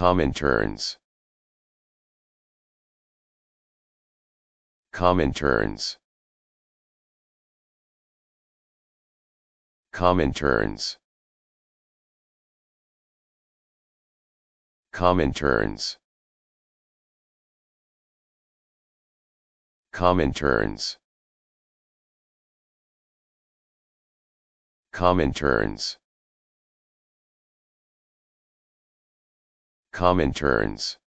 Common Common turns. turns. Common turns. Common turns. Common turns. Common turns.